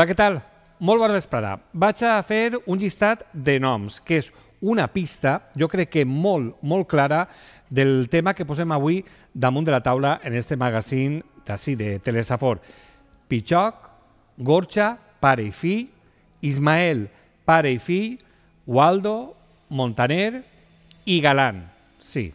Hola, què tal? Molt bona vesprada. Vaig a fer un llistat de noms, que és una pista, jo crec que molt, molt clara, del tema que posem avui damunt de la taula en este magazín d'ací, de Telesafor. Pichoc, Gorcha, pare i fill, Ismael, pare i fill, Waldo, Montaner i Galán. Sí,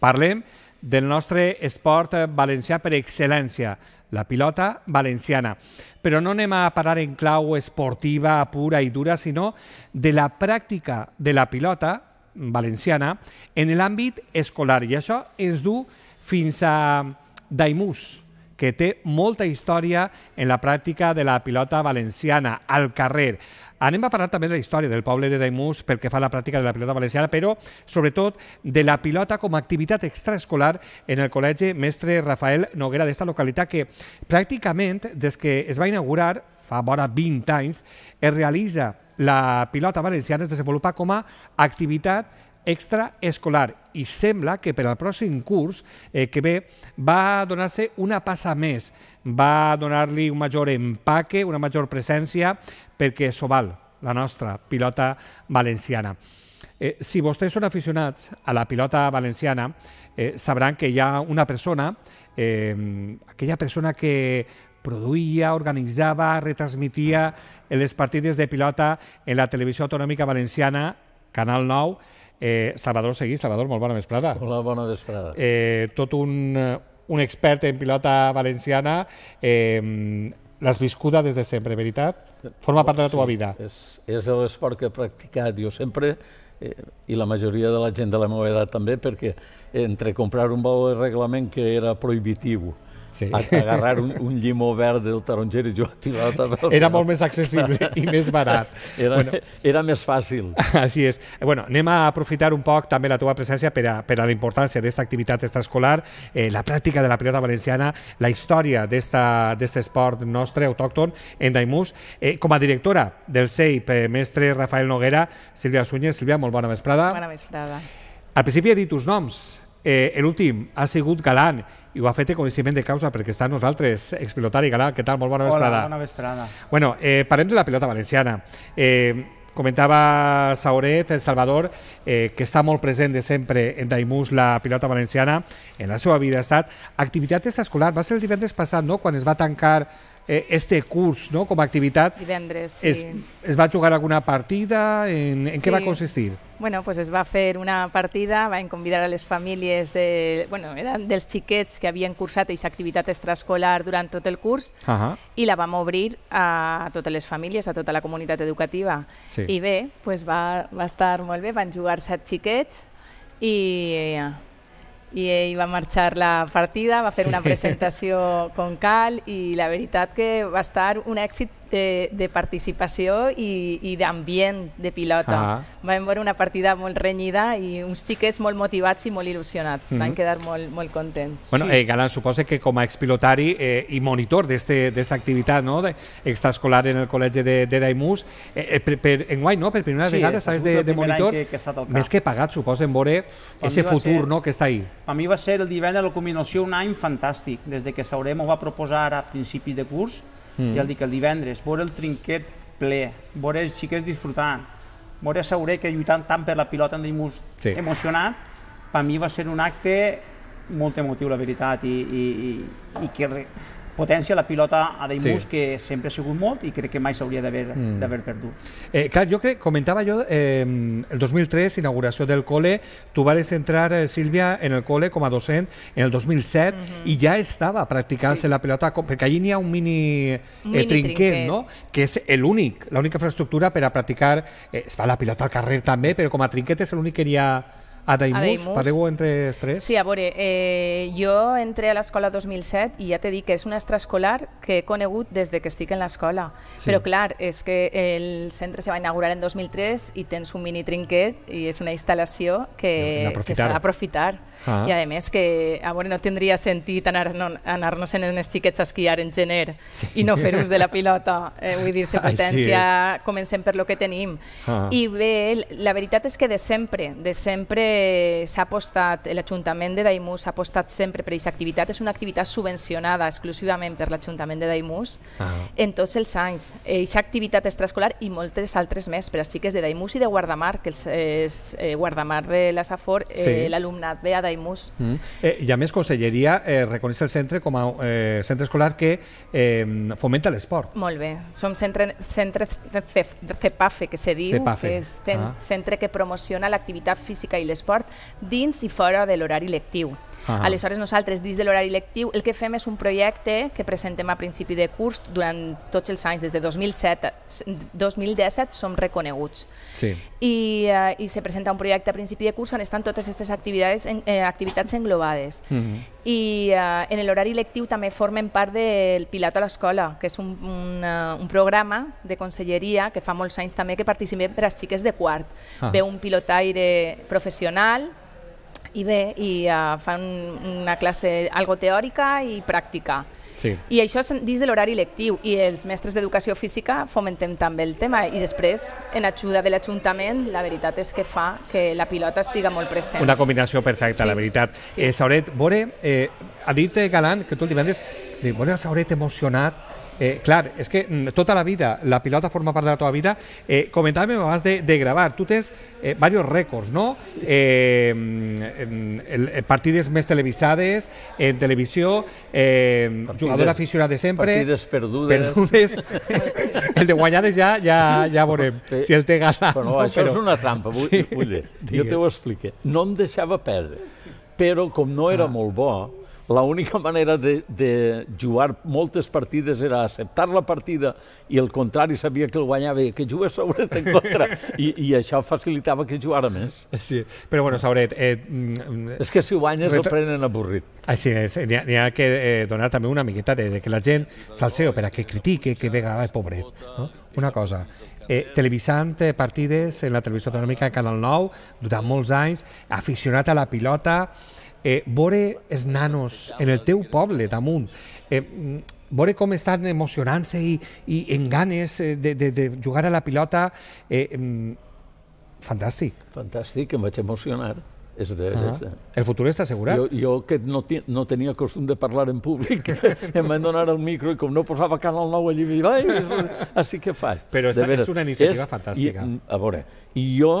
parlem del nostre esport valencià per excel·lència, la pilota valenciana. Però no anem a parar en clau esportiva pura i dura, sinó de la pràctica de la pilota valenciana en l'àmbit escolar. I això ens du fins a Daimús, que té molta història en la pràctica de la pilota valenciana, al carrer. Anem a parlar també de la història del poble de Daimús pel que fa a la pràctica de la pilota valenciana, però sobretot de la pilota com a activitat extraescolar en el col·legi Mestre Rafael Noguera d'esta localitat que pràcticament des que es va inaugurar fa vora 20 anys, es realitza la pilota valenciana es desenvolupa com a activitat extraescolar i sembla que per al pròxim curs eh, que ve va donar-se una passa més, va donar-li un major empaque, una major presència, perquè s'ho val la nostra pilota valenciana. Eh, si vostès són aficionats a la pilota valenciana, eh, sabran que hi ha una persona, eh, aquella persona que produïa, organitzava, retransmitia les partides de pilota en la televisió autonòmica valenciana, Canal 9, Eh, Salvador Seguí, Salvador, molt bona vesprada. Hola, bona vesprada. Eh, tot un, un expert en pilota valenciana, eh, l'has viscuda des de sempre, veritat? Forma part de la teva vida. és, és l'esport que he practicat jo sempre eh, i la majoria de la gent de la meva edat també, perquè entre comprar un bau de reglament que era prohibitiu, sí. a agarrar un, un llimó verd del taronger i jugar a pilota. Era molt més accessible i més barat. Era, bueno, era més fàcil. Així és. Bueno, anem a aprofitar un poc també la teva presència per a, per a la importància d'esta activitat extraescolar, eh, la pràctica de la pilota valenciana, la història d'aquest esport nostre autòcton en Daimús. Eh, com a directora del CEIP, eh, mestre Rafael Noguera, Sílvia Sunyer. Sílvia, molt bona vesprada. Bona vesprada. Al principi he dit uns noms, Eh, L'últim ha sigut Galant i ho ha fet de coneixement de causa perquè està amb nosaltres, expilotari Galant. Què tal? Molt bona vesprada. Hola, bona vesprada. Bueno, eh, parlem de la pilota valenciana. Eh, comentava Sauret, El Salvador, eh, que està molt present de sempre en Daimús, la pilota valenciana, en la seva vida ha estat. Activitat extraescolar, va ser el divendres passat, no?, quan es va tancar eh, este curs no? com a activitat. Divendres, sí. Es, es va jugar alguna partida? En, en sí. què va consistir? Bueno, pues es va fer una partida, van convidar a les famílies de, bueno, eren dels xiquets que havien cursat aquesta activitat extraescolar durant tot el curs uh -huh. i la vam obrir a totes les famílies, a tota la comunitat educativa. Sí. I bé, pues va, va estar molt bé, van jugar set xiquets i eh, i ell va marxar la partida, va fer sí. una presentació con Cal i la veritat que va estar un èxit de, de participació i, i d'ambient de pilota. Ah. Vam veure una partida molt renyida i uns xiquets molt motivats i molt il·lusionats. Mm -hmm. Van quedar molt, molt contents. Bueno, sí. eh, Galán, suposa que com a expilotari eh, i monitor d'esta activitat no? de, extraescolar en el col·legi de, de Daimús, eh, eh per, per, guai, no? per primera sí, vegada estaves de, de monitor. Que, que estat al cap. Més que pagat, suposa, en veure ese futur ser, no? que està ahí. A mi va ser el divendres la combinació un any fantàstic, des de que Saurem ho va proposar a principi de curs, Mm. Ja el dic, el divendres, veure el trinquet ple, veure els xiquets disfrutant, veure Sauré que lluitant tant per la pilota en dimus sí. emocionat, per mi va ser un acte molt emotiu, la veritat, i, i, i, i que potència la pilota a Deimus, sí. que sempre ha sigut molt i crec que mai s'hauria d'haver mm. perdut. Eh, clar, jo que comentava jo, eh, el 2003, inauguració del col·le, tu vares entrar, eh, Sílvia, en el col·le com a docent en el 2007 mm -hmm. i ja estava practicant-se sí. la pilota, perquè allí n'hi ha un mini, eh, mini trinquet, trinquet, no? que és l'únic, l'única infraestructura per a practicar, eh, es fa la pilota al carrer també, però com a trinquet és l'únic que n'hi ha a Daimús, pareu entre els tres? Sí, a veure, eh, jo entré a l'escola 2007 i ja t'he dit que és un extraescolar que he conegut des de que estic en l'escola. Sí. Però clar, és que el centre se va inaugurar en 2003 i tens un mini trinquet i és una instal·lació que, que s'ha d'aprofitar. Ah. I a més que a ah, veure, no tindria sentit anar-nos anar en els xiquets a esquiar en gener sí. i no fer ús de la pilota. Eh, vull dir, se potència, comencem per lo que tenim. Ah. I bé, la veritat és que de sempre, de sempre s'ha apostat, l'Ajuntament de Daimús s'ha apostat sempre per aquesta activitat. És una activitat subvencionada exclusivament per l'Ajuntament de Daimús ah. en tots els anys. Eixa activitat extraescolar i moltes altres més per als xiquets de Daimús i de Guardamar, que és eh, guardamar de la Safor, eh, sí. l'alumnat ve a Daimús d'Imús. Mm. Eh, I a més, Conselleria eh, reconeix el centre com a eh, centre escolar que eh, fomenta l'esport. Molt bé. Som centre, centre CEPAFE, que se diu, CEPAFE. que és ah. centre que promociona l'activitat física i l'esport dins i fora de l'horari lectiu. -huh. Aleshores, nosaltres, dins de l'horari lectiu, el que fem és un projecte que presentem a principi de curs durant tots els anys, des de 2007, 2017 som reconeguts. Sí. I, uh, I se presenta un projecte a principi de curs on estan totes aquestes activitats, en, eh, activitats englobades. Uh mhm. -huh. I uh, en l'horari lectiu també formen part del Pilat a l'escola, que és un, un, eh, un programa de conselleria que fa molts anys també que participem per als xiques de quart. Ah. Ve un pilotaire professional i bé, i uh, fan una classe algo teòrica i pràctica. Sí. I això és dins de l'horari lectiu i els mestres d'educació física fomentem també el tema i després, en ajuda de l'Ajuntament, la veritat és que fa que la pilota estiga molt present. Una combinació perfecta, sí. la veritat. Sí. Eh, Sauret, Bore, eh, ha dit eh, Galant que tu el divendres, vore Bore, Sauret emocionat Eh, clar, és que mm, tota la vida, la pilota forma part de la teva vida. Eh, Comentàvem abans de, de gravar, tu tens eh, varios rècords, no? Eh, mm, el eh, partides més televisades, en televisió, eh, jugador aficionat de sempre... Partides perdudes. Perdudes. el de guanyades ja, ja, ja veurem sí. si el té gala. Però, no, això però... és una trampa, vull, sí. vull dir. Jo te ho expliqué. No em deixava perdre, però com no era ah. molt bo, l'única manera de, de jugar moltes partides era acceptar la partida i el contrari sabia que el guanyava i que jugués Sauret en contra I, i això facilitava que jugara més. Sí, però bueno, Sauret... Eh, mm, és que si guanyes el prenen avorrit. Així és, n'hi ha, ha que eh, donar també una miqueta de, de que la gent salseo per a que critique, que vega, ai, pobret. No? Una cosa, eh, televisant eh, partides en la televisió autonòmica Canal 9 durant molts anys, aficionat a la pilota, eh, veure els nanos en el teu poble damunt, eh, veure mm, com estan emocionant-se i, i en ganes eh, de, de, de jugar a la pilota, eh, mm, fantàstic. Fantàstic, em vaig emocionar. És de, -huh. és de... El futur està assegurat. Jo, jo que no, no tenia costum de parlar en públic, em van donar el micro i com no posava Canal 9 allí, vaig, així que faig. Però esta, és una iniciativa és, fantàstica. I, a veure, i jo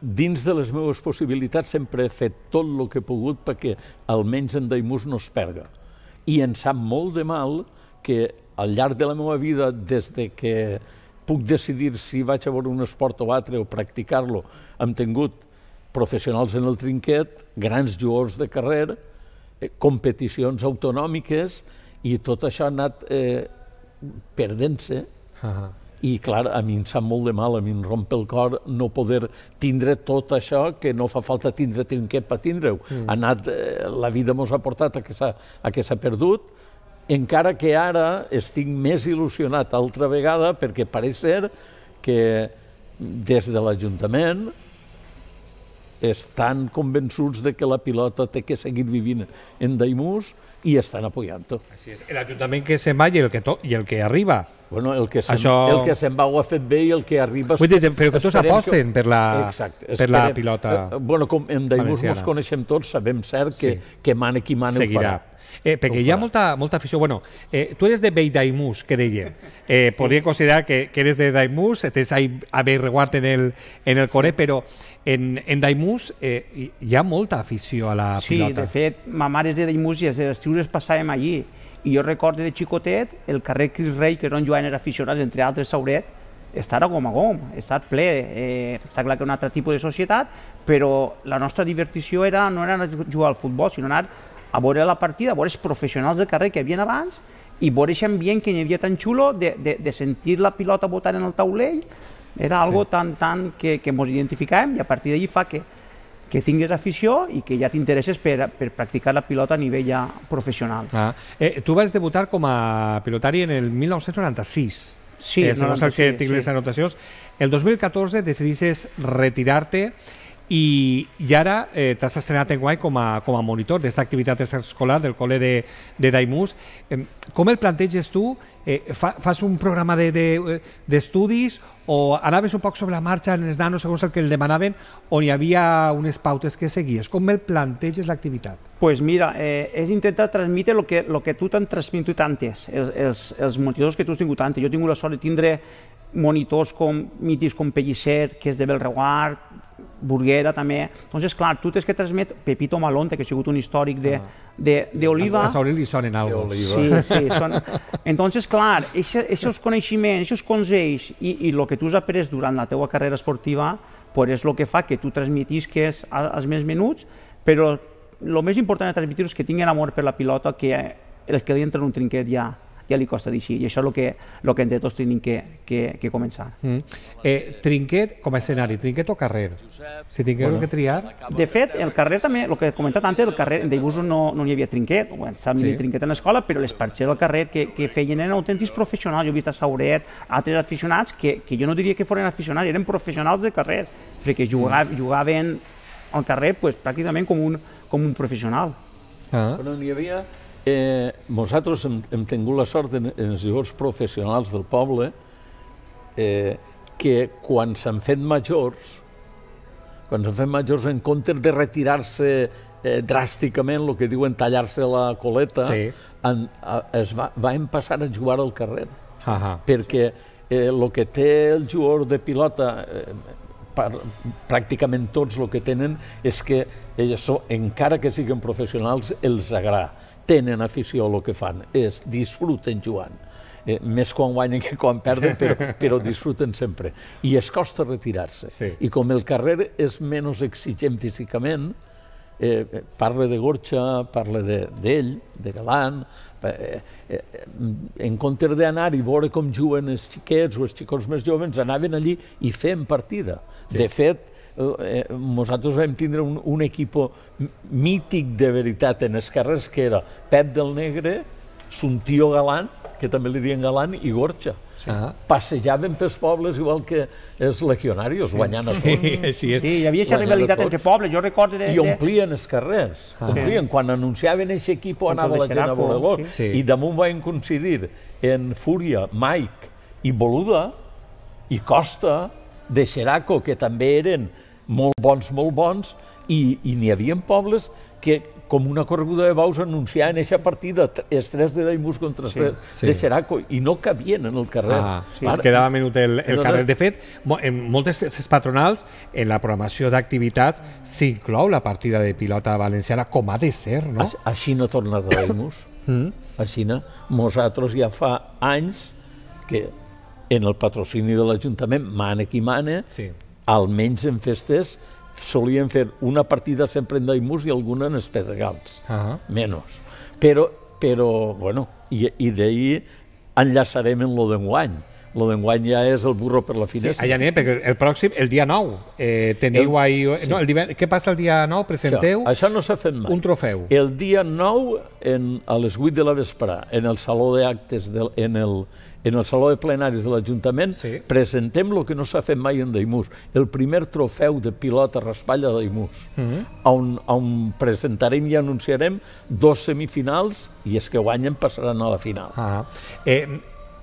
dins de les meves possibilitats sempre he fet tot el que he pogut perquè almenys en Daimús no es perga. I em sap molt de mal que al llarg de la meva vida, des de que puc decidir si vaig a veure un esport o altre o practicar-lo, hem tingut professionals en el trinquet, grans jugadors de carrer, eh, competicions autonòmiques, i tot això ha anat eh, perdent-se. Uh -huh i clar, a mi em sap molt de mal, a mi em rompe el cor no poder tindre tot això que no fa falta tindre, tinc que per tindre-ho. Mm. Ha anat, eh, la vida mos ha portat a que s'ha perdut, encara que ara estic més il·lusionat altra vegada perquè pareix ser que des de l'Ajuntament estan convençuts de que la pilota té que seguir vivint en Daimús, i estan apoyant-ho. Així és. L'Ajuntament que se'n va i el que, to i el que arriba. Bueno, el que se'n Això... el que se'n va ho ha fet bé i el que arriba... Vull dir, però que tots aposten que... per, la, Exacte, per la pilota eh, Bueno, com en Daimús ens coneixem tots, sabem cert que, sí. que mana qui mana Seguirà. ho farà. Eh, perquè Uf, hi ha molta, molta afició. Bueno, eh, tu eres de Beidaimús, que deien. Eh, sí. Podria considerar que, que eres de Daimús, tens a Bellreguard en el, en el Coré, però en, en Daimús eh, hi ha molta afició a la sí, pilota. Sí, de fet, ma mare és de Daimús i els estius passàvem allí. I jo recordo de xicotet el carrer Cris Rei, que era on Joan era aficionat, entre altres, Sauret, estar a gom a gom, estar ple, eh, està clar que un altre tipus de societat, però la nostra divertició era, no era anar a jugar al futbol, sinó anar a veure la partida, a veure els professionals del carrer que hi havia abans i veure aquest ambient que hi havia tan xulo de, de, de sentir la pilota botant en el taulell era algo sí. tan, tan que, que ens identificàvem i a partir d'allí fa que, que tingues afició i que ja t'interesses per, per practicar la pilota a nivell ja professional. Ah. Eh, tu vas debutar com a pilotari en el 1996. Sí, eh, segons 96, el que tinc sí. les anotacions. El 2014 decidixes retirar-te i, i ara eh, t'has estrenat en guai com a, com a monitor d'esta activitat escolar del col·le de, de Daimús. Eh, com el planteges tu? Eh, fa, fas un programa d'estudis de, de, eh, o anaves un poc sobre la marxa en els nanos segons el que el demanaven o hi havia unes pautes que seguies? Com el planteges l'activitat? Pues mira, eh, és intentar transmetre el que, lo que tu t'han transmitit antes, els, els, els monitors que tu has tingut antes. Jo he tingut la sort de tindre monitors com mitis com Pellicer, que és de Belreguard, Burguera també. és clar, tu tens que transmet Pepito Malonte, que ha sigut un històric ah. d'Oliva. Ah. A, a li sonen algo. Sí, sí. Son... Entonces, clar, aquests coneixements, aquests consells i, i el que tu has après durant la teua carrera esportiva pues és el que fa que tu transmitisques als més menuts, però el més important de transmitir és que tinguin amor per la pilota, que els que li entren un trinquet ja ja li costa dir I això és el que, el que entre tots tenim que, que, que començar. Mm. Eh, trinquet, com a escenari, trinquet o carrer? Si tingueu bueno. que triar... De fet, el carrer també, el que he comentat antes, el carrer de Busos no, no hi havia trinquet, bueno, sap sí. trinquet en l'escola, però les parxes del carrer que, que feien eren autèntics professionals. Jo he vist a Sauret, altres aficionats, que, que jo no diria que foren aficionats, eren professionals de carrer, perquè jugaven, mm. jugaven al carrer pues, pràcticament com un, com un professional. Ah. Però n'hi havia Eh, nosaltres hem, hem tingut la sort en, en els llavors professionals del poble eh, que quan s'han fet majors, quan s'han fet majors en comptes de retirar-se eh, dràsticament, el que diuen tallar-se la coleta, sí. en, a, es va, van passar a jugar al carrer. Uh -huh. Perquè el eh, que té el jugador de pilota, eh, per, pràcticament tots el que tenen és que ells, so, encara que siguin professionals, els agrada tenen afició a que fan, és disfruten jugant. Eh, més quan guanyen que quan perden, però, però disfruten sempre. I es costa retirar-se. Sí. I com el carrer és menys exigent físicament, eh, eh parla de Gorxa, parla d'ell, de, de Galant, eh, eh, eh, en compte d'anar i veure com juguen els xiquets o els xicots més joves, anaven allí i fem partida. Sí. De fet, eh, nosaltres vam tindre un, un equip mític de veritat en esquerres que era Pep del Negre, Suntió Galant, que també li diuen Galant, i Gorxa. Sí. Ah. Passejaven pels pobles igual que els legionaris, guanyant a tots. Sí, sí, és. sí hi havia aquesta rivalitat entre pobles, jo recordo... De, de... I omplien els carrers, ah. omplien. Sí. Quan anunciaven aquest equip anava la gent a voler sí. I damunt van coincidir en Fúria, Mike i Boluda, i Costa, de Xeraco, que també eren molt bons, molt bons, i, i n'hi havia pobles que, com una correguda de bous, anunciaven aquesta partida, els tres de Daimus contra els sí, sí. de Xeraco, i no cabien en el carrer. Ah, sí, es quedava menut el, el no carrer. De fet, en moltes festes patronals, en la programació d'activitats, s'inclou la partida de pilota valenciana, com ha de ser, no? Així no torna Daimus. mm. Així no. Nosaltres ja fa anys que en el patrocini de l'Ajuntament, mana qui mana, sí. almenys en festes solien fer una partida sempre en Daimús i alguna en Espedregals, uh -huh. menys. Però, però bueno, i, i d'ahir enllaçarem en lo d'enguany. Lo d'enguany ja és el burro per la finestra. Sí, allà anem, perquè el pròxim, el dia 9, eh, teniu el, ahí... Eh, sí. No, el divert, què passa el dia 9? Presenteu... Això, això no s'ha fet mai. Un trofeu. El dia 9, en, a les 8 de la vesprà, en el Saló d'actes, en el, en el Saló de Plenaris de l'Ajuntament, sí. presentem el que no s'ha fet mai en Daimús, el primer trofeu de pilota raspalla de Daimús, mm -hmm. on, on presentarem i anunciarem dos semifinals i els que guanyen passaran a la final. Ah. Eh,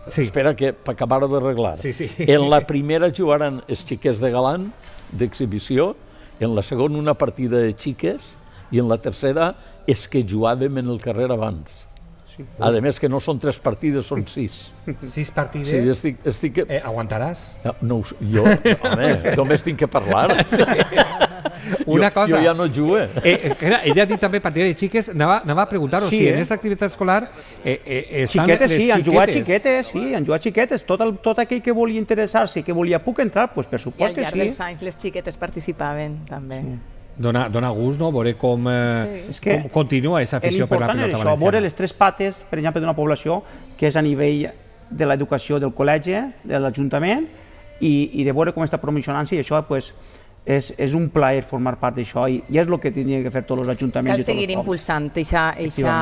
sí. Espera que per acabar-ho d'arreglar. Sí, sí. En la primera jugaran els xiquets de Galant, d'exhibició, en la segona una partida de xiques i en la tercera és que jugàvem en el carrer abans. Sí. A més que no són tres partides, són sis. Sis partides? Sí, estic, estic... Eh, aguantaràs? No, no, jo, home, sí. només tinc que parlar. Sí. Una jo, cosa... Jo ja no jugo. Eh, eh, eh ella ha dit també partida de xiques, anava, anava a preguntar-ho, sí, si eh? en aquesta activitat escolar eh, eh, estan xiquetes, les sí, han jugat xiquetes, sí, han jugat xiquetes, tot, el, tot aquell que volia interessar-se i que volia puc entrar, doncs pues, per supost que sí. I al llarg dels anys les xiquetes participaven també. Sí. Dona, dona gust, no?, veure com, eh, sí. com continua aquesta afició per la pilota valenciana. Això, veure les tres pates, per exemple, d'una població que és a nivell de l'educació del col·legi, de l'Ajuntament, i, i de veure com està promocionant-se, i això, pues, és, és un plaer formar part d'això i, i és el que tindrien que fer tots els ajuntaments. Cal seguir impulsant aquesta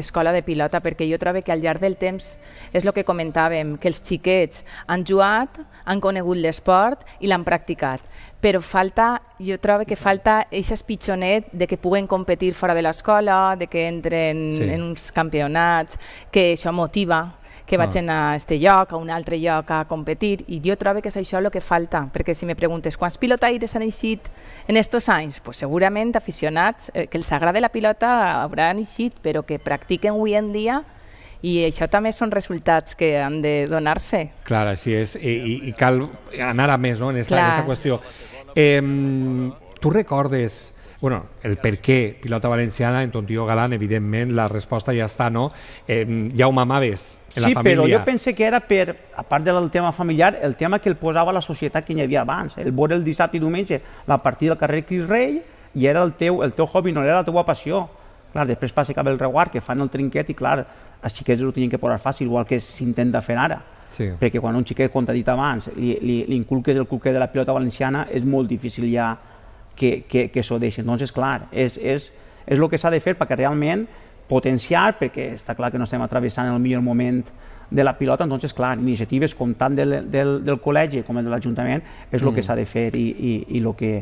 escola de pilota perquè jo trobo que al llarg del temps és el que comentàvem, que els xiquets han jugat, han conegut l'esport i l'han practicat, però falta, jo trobo que falta aquest espitxonet de que puguen competir fora de l'escola, de que entren sí. en uns campionats, que això motiva que ah. vaig anar a este lloc, a un altre lloc a competir, i jo trobo que és això el que falta, perquè si me preguntes quants pilotaires han eixit en aquests anys, pues segurament aficionats eh, que els agrada la pilota hauran eixit, però que practiquen avui en dia i això també són resultats que han de donar-se. Clar, així és, I, i, i cal anar a més no? en aquesta, qüestió. Eh, tu recordes bueno, el per què pilota valenciana en tio Galán, evidentment, la resposta ja està, no? Eh, Jaume Maves, sí, la família. però jo pense que era per, a part del tema familiar, el tema que el posava la societat que hi havia abans. El veure el dissabte i diumenge la partida del carrer Cris Rei i era el teu, el teu hobby, no era la teva passió. Clar, després passa cap el reguard, que fan el trinquet i clar, els xiquets ho tenien que posar fàcil, igual que s'intenta fer ara. Sí. Perquè quan un xiquet, com t'ha dit abans, li, li, li inculques el cuquet de la pilota valenciana, és molt difícil ja que, que, que s'ho deixi. Doncs, clar, és, és, és el que s'ha de fer perquè realment potenciar, perquè està clar que no estem atravessant el millor moment de la pilota, doncs, clar, iniciatives com tant del, del, del col·legi com de l'Ajuntament és el mm. que s'ha de fer i, i, i el que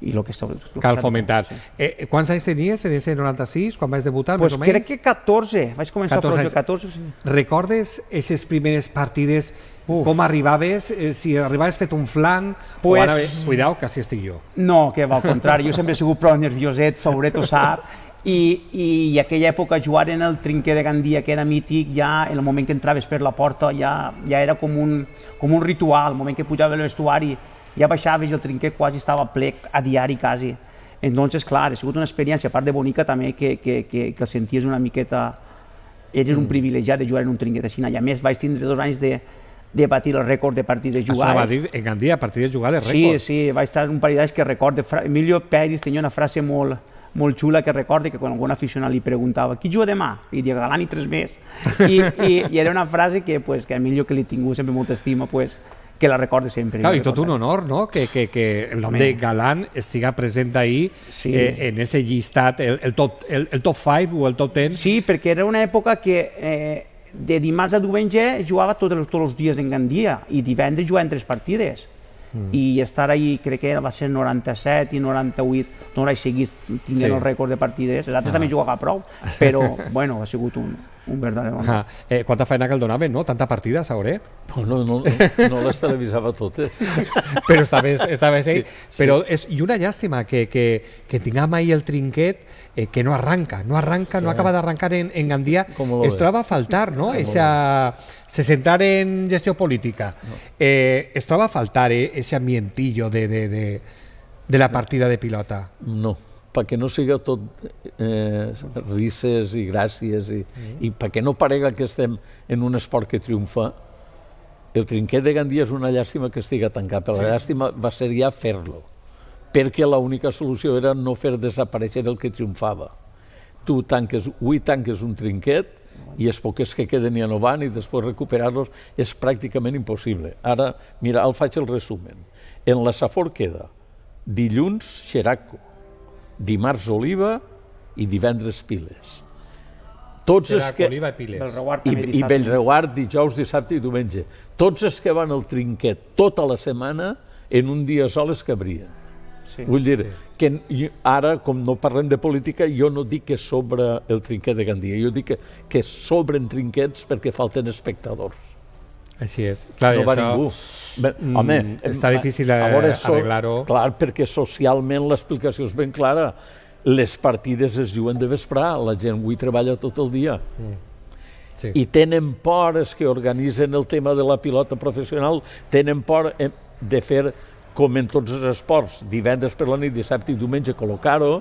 i el que s'ha de Cal que fomentar. Eh, quants anys tenies en ese 96, quan vas debutar? Pues més crec que 14, vaig començar 14 a 14. Sí. Recordes aquestes primeres partides Uf. Com arribaves? Eh, si arribaves fet un flan pues... o ara... Cuidao, que així estic jo. No, que va, al contrari, jo sempre he sigut prou nervioset, sobretot sap, i, i, i aquella època jugar en el trinquer de Gandia, que era mític, ja en el moment que entraves per la porta ja, ja era com un, com un ritual, el moment que pujava el vestuari ja baixaves i el trinquer quasi estava ple a diari quasi. Entonces, clar, ha sigut una experiència, a part de bonica també, que, que, que, que senties una miqueta... Eres mm. un privilegiat de jugar en un trinquer així. I a més vaig tindre dos anys de, de batir el rècord de partides jugades. Això va dir en Gandia, partides jugades, rècord. Sí, sí, vaig estar un parell d'anys que record Emilio Pérez tenia una frase molt, molt xula que recordi que quan algun aficionat li preguntava qui juga demà? I diria Galani tres més. I, i, i era una frase que, pues, que a mi jo que li he sempre molta estima, pues, que la recorde sempre. Clar, i tot tota un honor, no?, que, que, que el nom de Galán estiga present ahir sí. eh, en ese llistat, el, el, top, el, el top 5 o el top 10. Sí, perquè era una època que eh, de dimarts a diumenge jugava tots els, tots els dies en Gandia i divendres jugava en tres partides. Mm. i estar ahí, crec que va ser 97 i 98, no l'he seguit tinguent sí. el rècord de partides, els altres ah. també jugava prou, però bueno, ha sigut un, un verdader home. Ah, eh, quanta feina que el donaven, no? Tanta partida, Sauré? No, no, no, no les televisava totes. però estaves, estaves ell. Sí. Però és, i una llàstima que, que, que tinguem ahir el trinquet eh, que no arranca, no arranca, sí. no acaba d'arrancar en, en Gandia. Es troba a faltar, no? Eixa, se sentar en gestió política. No. Eh, es troba a faltar eh, ese ambientillo de, de, de, de la partida de pilota. No perquè no siga tot eh, risses i gràcies i, mm. i perquè no parega que estem en un esport que triomfa, el trinquet de Gandia és una llàstima que estiga tancat, però sí. la llàstima va ser ja fer-lo, perquè l'única solució era no fer desaparèixer el que triomfava. Tu tanques, avui tanques un trinquet i els poques que queden ja no van i després recuperar-los és pràcticament impossible. Ara, mira, el faig el resumen. En la Safor queda dilluns Xeraco, dimarts oliva i divendres piles. Tots Serà els que... Oliva i piles. Bellreguard, I, i Bellreguard, dijous, dissabte i diumenge. Tots els que van al trinquet tota la setmana, en un dia sol es cabrien. Sí, Vull dir, sí. que ara, com no parlem de política, jo no dic que sobre el trinquet de Gandia, jo dic que, que sobren trinquets perquè falten espectadors. Així és. Clar, no va això, ningú. Bé, mm, home, està difícil eh, arreglar-ho. Clar, perquè socialment l'explicació és ben clara. Les partides es diuen de vesprà, la gent avui treballa tot el dia. Mm. Sí. I tenen por els que organitzen el tema de la pilota professional, tenen por eh, de fer, com en tots els esports, divendres per la nit, dissabte i diumenge, col·locar-ho,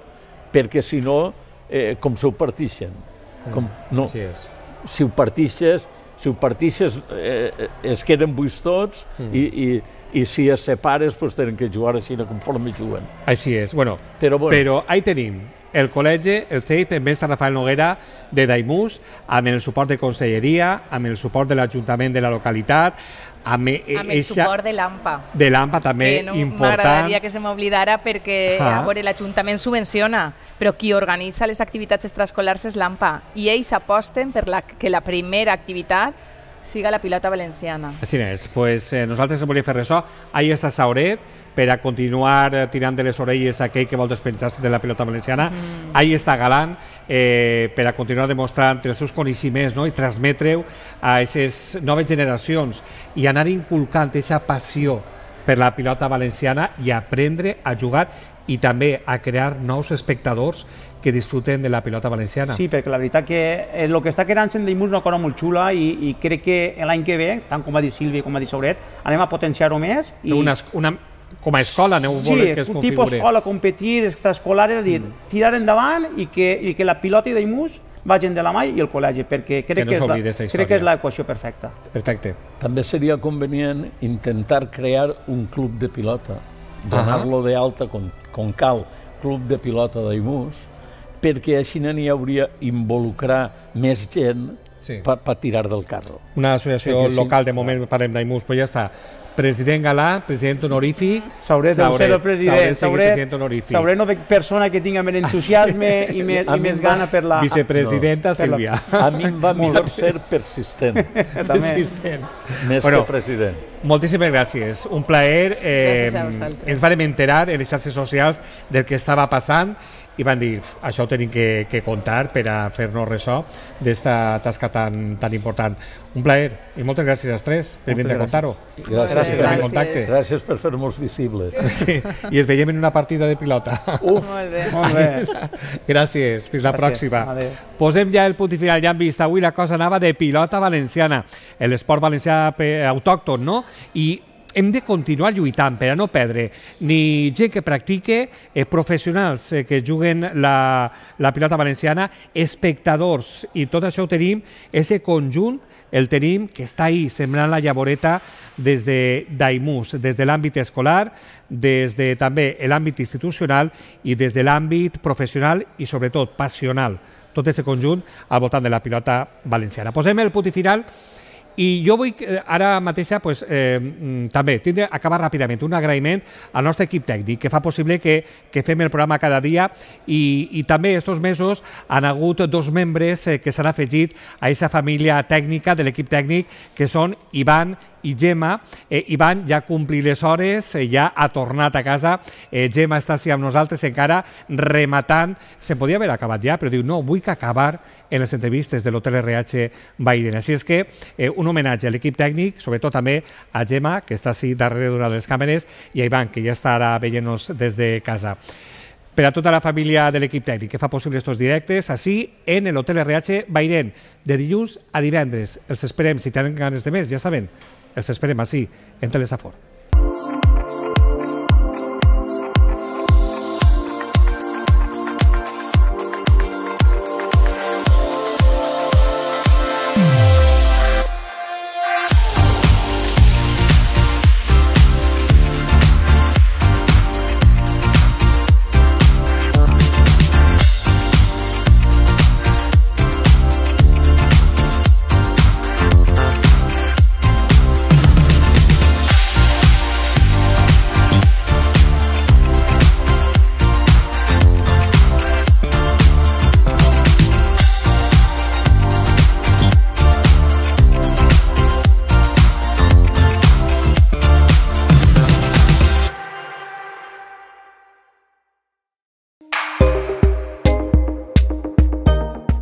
perquè si no, eh, com se ho partixen. Mm. Com, no, Així és. Si ho partixes, si ho partixes eh, eh, es queden buits tots mm. i, i i si es separes pues tenen que jugar així conforme juguen. Així és, bueno, però, bueno. però ahí tenim el col·legi, el CEIP, en més de Rafael Noguera de Daimús, amb el suport de Conselleria, amb el suport de l'Ajuntament de la localitat, a mi, e, a suport de l'AMPA. De l'AMPA també, que no important. M'agradaria que se m'oblidara perquè ah. Eh, a veure, l'Ajuntament subvenciona, però qui organitza les activitats extraescolars és l'AMPA i ells aposten per la, que la primera activitat siga la pilota valenciana. Així és, pues, eh, nosaltres volíem fer això. Ahí està Sauret per a continuar eh, tirant de les orelles aquell que vol despenjar-se de la pilota valenciana. Mm. Ahí està Galant eh, per a continuar demostrant els seus coneixements no? i transmetre-ho a aquestes noves generacions i anar inculcant aquesta passió per la pilota valenciana i aprendre a jugar i també a crear nous espectadors que disfruten de la pilota valenciana. Sí, perquè la veritat que el eh, que està quedant en Dimurs una cosa molt xula i, i crec que l'any que ve, tant com ha dit Sílvia com ha dit Sobret, anem a potenciar-ho més. I... Una, una, com a escola aneu sí, voler que es configure. Sí, tipus escola, competir, extraescolar, és a dir, mm. tirar endavant i que, i que la pilota i d'Imús vagin de la mà i el col·legi, perquè crec que, no que, és, la, crec que és l'equació perfecta. Perfecte. També seria convenient intentar crear un club de pilota, donar-lo uh -huh. d'alta com, com cal, club de pilota d'Imús, perquè així n'hi hauria involucrar més gent sí. per, tirar del carro. Una associació sí, local, de moment, parlem d'Aimús, però ja està president Galà, president honorífic. Mm-hmm. Sauret, deu ser el president. Sauret, president honorífic. Sauré no veig persona que tinga més entusiasme i més, i més gana per la... Vicepresidenta Silvia. A mi em va millor ser persistent. persistent. Més que president. Moltíssimes gràcies. Un plaer. Eh, gràcies a vosaltres. Ens vam enterar en les xarxes socials del que estava passant i van dir això ho tenim que, que contar per a fer-nos ressò d'esta tasca tan, tan important. Un plaer i moltes gràcies als tres per vindre a contar-ho. Gràcies. Gràcies. Gràcies. gràcies per fer-nos visibles. Sí, i es veiem en una partida de pilota. Uf, molt bé. Molt bé. Gràcies, fins la gràcies. pròxima. Adeu. Posem ja el punt i final, ja hem vist avui la cosa anava de pilota valenciana, l'esport valencià autòcton, no? I hem de continuar lluitant per a no perdre ni gent que practique, eh, professionals eh, que juguen la, la pilota valenciana, espectadors, i tot això ho tenim, ese conjunt el tenim que està ahí semblant la llavoreta des de Daimús, des de l'àmbit escolar, des de també l'àmbit institucional i des de l'àmbit professional i sobretot passional tot aquest conjunt al voltant de la pilota valenciana. Posem el punt final i jo vull, eh, ara mateixa, pues, eh, mm, també, tindre, acabar ràpidament un agraïment al nostre equip tècnic, que fa possible que, que fem el programa cada dia i, i també estos mesos han hagut dos membres eh, que s'han afegit a aquesta família tècnica de l'equip tècnic, que són Ivan i Gemma. Eh, Ivan ja ha complit les hores, eh, ja ha tornat a casa. Eh, Gemma està així amb nosaltres encara rematant. Se podia haver acabat ja, però diu, no, vull que acabar en les entrevistes de l'hotel RH Biden. Així és que eh, un homenatge a l'equip tècnic, sobretot també a Gemma, que està així darrere d'una de les càmeres, i a Ivan, que ja estarà veient-nos des de casa. Per a tota la família de l'equip tècnic que fa possible estos directes, així en l'Hotel RH Bairén, de dilluns a divendres. Els esperem, si tenen ganes de més, ja saben, Els esperemos así, en Telesafor.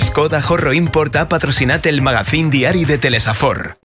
Skoda Jorro, Importa, patrocinate el magazín diario de Telesafor.